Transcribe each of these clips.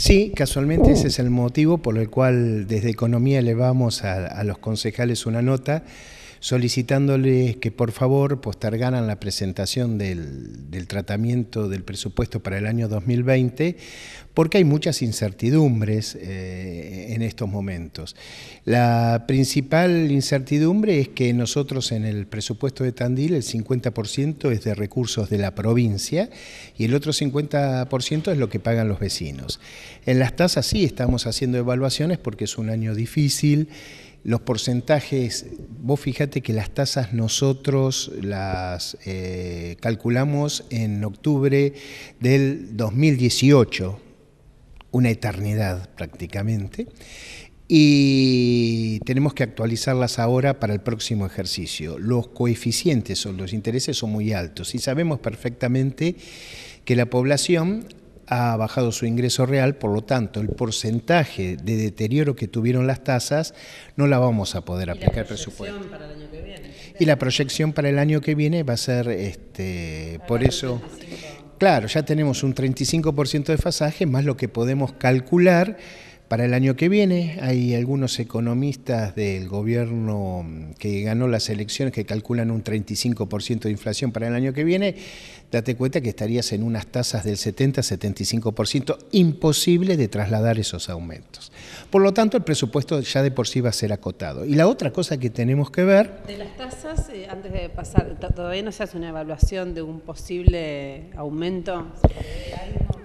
Sí, casualmente ese uh. es el motivo por el cual desde Economía elevamos a, a los concejales una nota solicitándoles que por favor postergaran la presentación del, tratamiento del presupuesto para el año 2020 porque hay muchas incertidumbres eh, en estos momentos. La principal incertidumbre es que nosotros en el presupuesto de Tandil el 50% es de recursos de la provincia y el otro 50% es lo que pagan los vecinos. En las tasas sí estamos haciendo evaluaciones porque es un año difícil. Los porcentajes, vos fíjate que las tasas nosotros las eh, calculamos en octubre del 2018, una eternidad prácticamente, y tenemos que actualizarlas ahora para el próximo ejercicio. Los coeficientes o los intereses son muy altos y sabemos perfectamente que la población ha bajado su ingreso real, por lo tanto, el porcentaje de deterioro que tuvieron las tasas no la vamos a poder aplicar presupuesto. Y la proyección para el año que viene va a ser, este, por eso, claro, ya tenemos un 35% de pasaje más lo que podemos calcular para el año que viene. Hay algunos economistas del gobierno mm, que ganó las elecciones que calculan un 35% de inflación para el año que viene. Date cuenta que estarías en unas tasas del 70-75% imposible de trasladar esos aumentos. Por lo tanto, el presupuesto ya de por sí va a ser acotado. Y la otra cosa que tenemos que ver... De las tasas, eh, antes de pasar, todavía no se hace una evaluación de un posible aumento.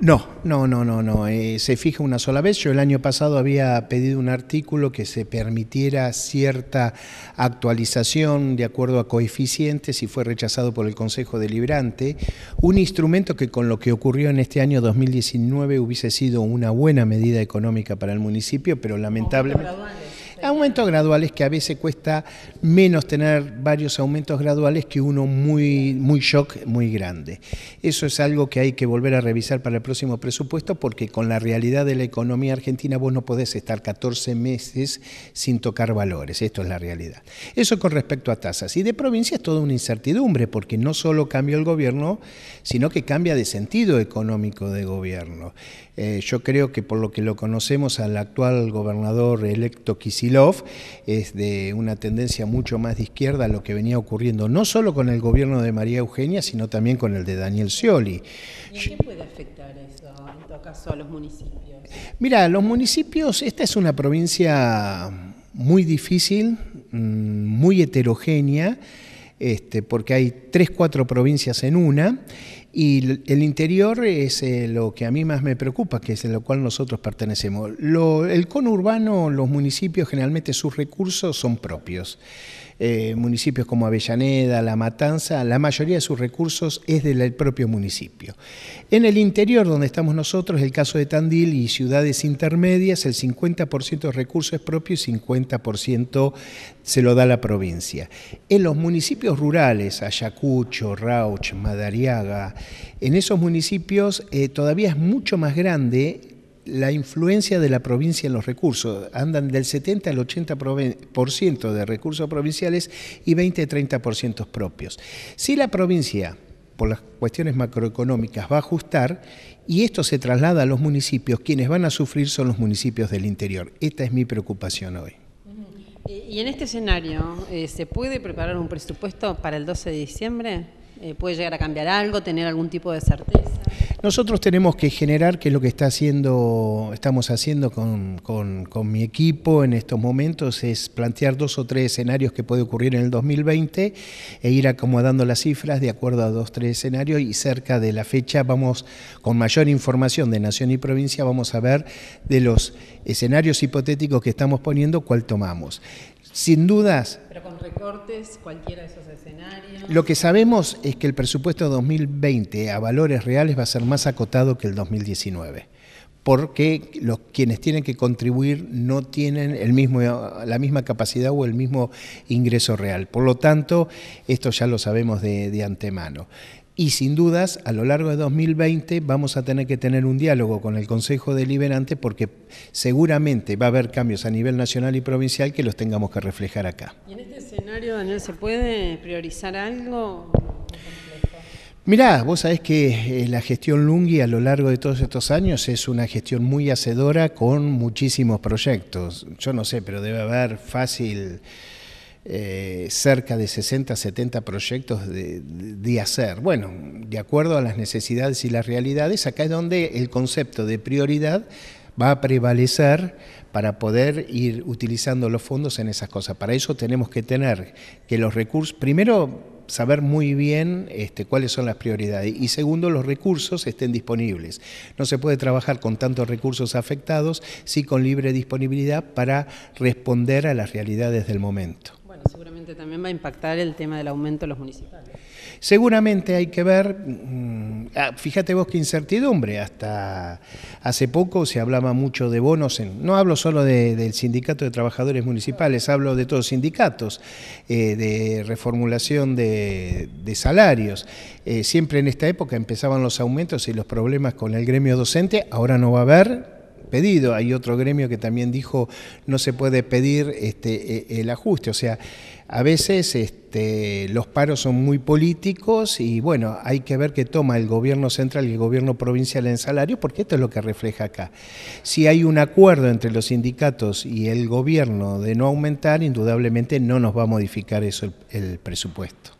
No, no, no, no, no. Eh, se fija una sola vez. Yo el año pasado había pedido un artículo que se permitiera cierta actualización de acuerdo a coeficientes y fue rechazado por el Consejo Deliberante. Un instrumento que con lo que ocurrió en este año 2019 hubiese sido una buena medida económica para el municipio, pero lamentablemente... Aumentos graduales que a veces cuesta menos tener varios aumentos graduales que uno muy, muy shock, muy grande. Eso es algo que hay que volver a revisar para el próximo presupuesto porque con la realidad de la economía argentina vos no podés estar 14 meses sin tocar valores. Esto es la realidad. Eso con respecto a tasas. Y de provincia es toda una incertidumbre porque no solo cambia el gobierno, sino que cambia de sentido económico de gobierno. Eh, yo creo que por lo que lo conocemos al actual gobernador electo Kicillof, es de una tendencia mucho más de izquierda a lo que venía ocurriendo, no solo con el gobierno de María Eugenia, sino también con el de Daniel Scioli. ¿Y a qué puede afectar eso, en todo caso, a los municipios? Mira, los municipios, esta es una provincia muy difícil, mm, muy heterogénea. Este, porque hay tres, cuatro provincias en una, y el interior es eh, lo que a mí más me preocupa, que es en lo cual nosotros pertenecemos. el conurbano, los municipios, generalmente sus recursos son propios. Eh, municipios como Avellaneda, La Matanza, la mayoría de sus recursos es del propio municipio. En el interior, donde estamos nosotros, el caso de Tandil y ciudades intermedias, el 50% de recursos es propio y 50% se lo da la provincia. En los municipios rurales, Ayacucho, Rauch, Madariaga, en esos municipios eh, todavía es mucho más grande la influencia de la provincia en los recursos. Andan del 70 al 80% de recursos provinciales y 20-30% propios. Si la provincia, por las cuestiones macroeconómicas, va a ajustar y esto se traslada a los municipios, quienes van a sufrir son los municipios del interior. Esta es mi preocupación hoy. Eh, y en este escenario, eh, ¿se puede preparar un presupuesto para el 12 de diciembre? Eh, ¿Puede llegar a cambiar algo, tener algún tipo de certeza? Nosotros tenemos que generar, que es lo que estamos haciendo con, mi equipo en estos momentos, es plantear dos o tres escenarios que puede ocurrir en el 2020 e ir acomodando las cifras de acuerdo a dos o tres escenarios y cerca de la fecha vamos, con mayor información de Nación y Provincia, vamos a ver de los escenarios hipotéticos que estamos poniendo cuál tomamos sin dudas. Pero con recortes, cualquiera de esos escenarios. Lo que sabemos es que el presupuesto 2020 a valores reales va a ser más acotado que el 2019 porque los quienes tienen que contribuir no tienen el mismo, la misma capacidad o el mismo ingreso real. Por lo tanto, esto ya lo sabemos de, de antemano y sin dudas a lo largo de 2020 vamos a tener que tener un diálogo con el Consejo Deliberante porque seguramente va a haber cambios a nivel nacional y provincial que los tengamos que reflejar acá. ¿Y en este escenario, Daniel, se puede priorizar algo? Mirá, vos sabés que eh, la gestión Lungi a lo largo de todos estos años es una gestión muy hacedora con muchísimos proyectos. Yo no sé, pero debe haber fácil eh, cerca de 60, 70 proyectos de, hacer. Bueno, de acuerdo a las necesidades y las realidades, acá es donde el concepto de prioridad va a prevalecer para poder ir utilizando los fondos en esas cosas. Para eso tenemos que tener que los recursos, primero saber muy bien este, cuáles son las prioridades y segundo, los recursos estén disponibles. No se puede trabajar con tantos recursos afectados, sí con libre disponibilidad para responder a las realidades del momento. Seguramente también va a impactar el tema del aumento de los municipales. Seguramente hay que ver, mm, ah, fíjate vos qué incertidumbre, hasta hace poco se hablaba mucho de bonos, en, no hablo solo del sindicato de trabajadores municipales, hablo de todos los sindicatos, eh, de reformulación de, salarios. Eh, siempre en esta época empezaban los aumentos y los problemas con el gremio docente, ahora no va a haber, pedido. Hay otro gremio que también dijo no se puede pedir este, e, el ajuste. O sea, a veces este, los paros son muy políticos y bueno, hay que ver qué toma el gobierno central y el gobierno provincial en salario, porque esto es lo que refleja acá. Si hay un acuerdo entre los sindicatos y el gobierno de no aumentar, indudablemente no nos va a modificar eso el, presupuesto.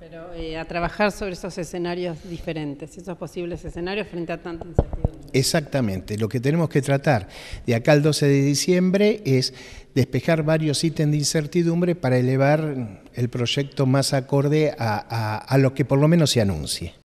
Pero eh, a trabajar sobre esos escenarios diferentes, esos posibles escenarios frente a tantos incertidumbre. Exactamente, lo que tenemos que tratar de acá al 12 de diciembre es despejar varios ítems de incertidumbre para elevar el proyecto más acorde a, a lo que por lo menos se anuncie.